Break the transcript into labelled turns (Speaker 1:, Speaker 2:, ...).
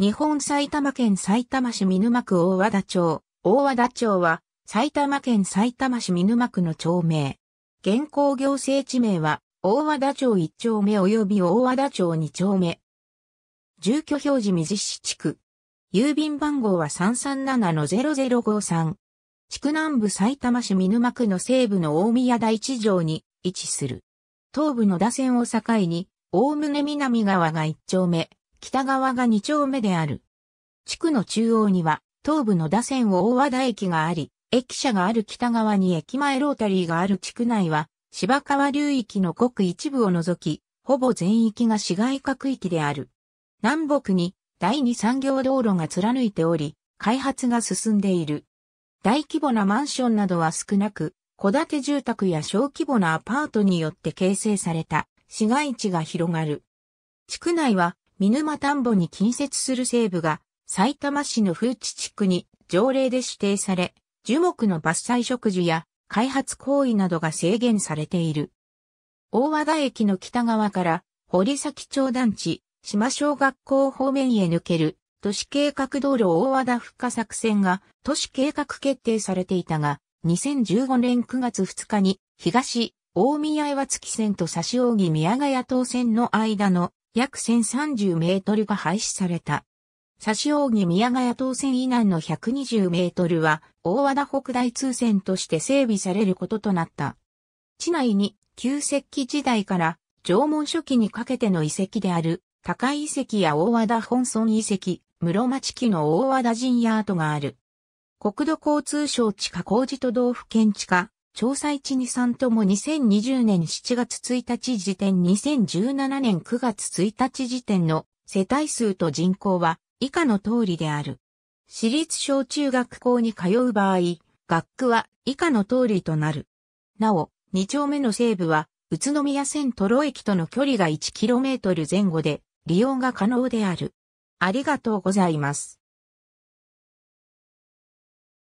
Speaker 1: 日本埼玉県埼玉市見沼区大和田町。大和田町は埼玉県埼玉市見沼区の町名。現行行政地名は大和田町1丁目及び大和田町2丁目。住居表示水市地区。郵便番号は337-0053。地区南部埼玉市見沼区の西部の大宮台地上に位置する。東部の打線を境に、大ね南側が1丁目、北側が2丁目である。地区の中央には、東部の打線を大和田駅があり、駅舎がある北側に駅前ロータリーがある地区内は、芝川流域のごく一部を除き、ほぼ全域が市街化区域である。南北に第二産業道路が貫いており、開発が進んでいる。大規模なマンションなどは少なく、戸建て住宅や小規模なアパートによって形成された市街地が広がる。地区内は見沼田んぼに近接する西部が、埼玉市の風地地区に条例で指定され、樹木の伐採植樹や開発行為などが制限されている。大和田駅の北側から堀崎町団地、島小学校方面へ抜ける都市計画道路大和田復活作戦が都市計画決定されていたが、2015年9月2日に東大宮岩月線と差し扇宮ヶ谷東線の間の約1030メートルが廃止された。差し扇宮ヶ谷当線以南の120メートルは大和田北大通線として整備されることとなった。地内に旧石器時代から縄文初期にかけての遺跡である高井遺跡や大和田本村遺跡、室町期の大和田陣屋跡がある。国土交通省地下工事都道府県地下調査1、2、3とも2020年7月1日時点2017年9月1日時点の世帯数と人口は以下の通りである。私立小中学校に通う場合、学区は以下の通りとなる。なお、2丁目の西部は、宇都宮線トロ駅との距離が 1km 前後で利用が可能である。ありがとうございます。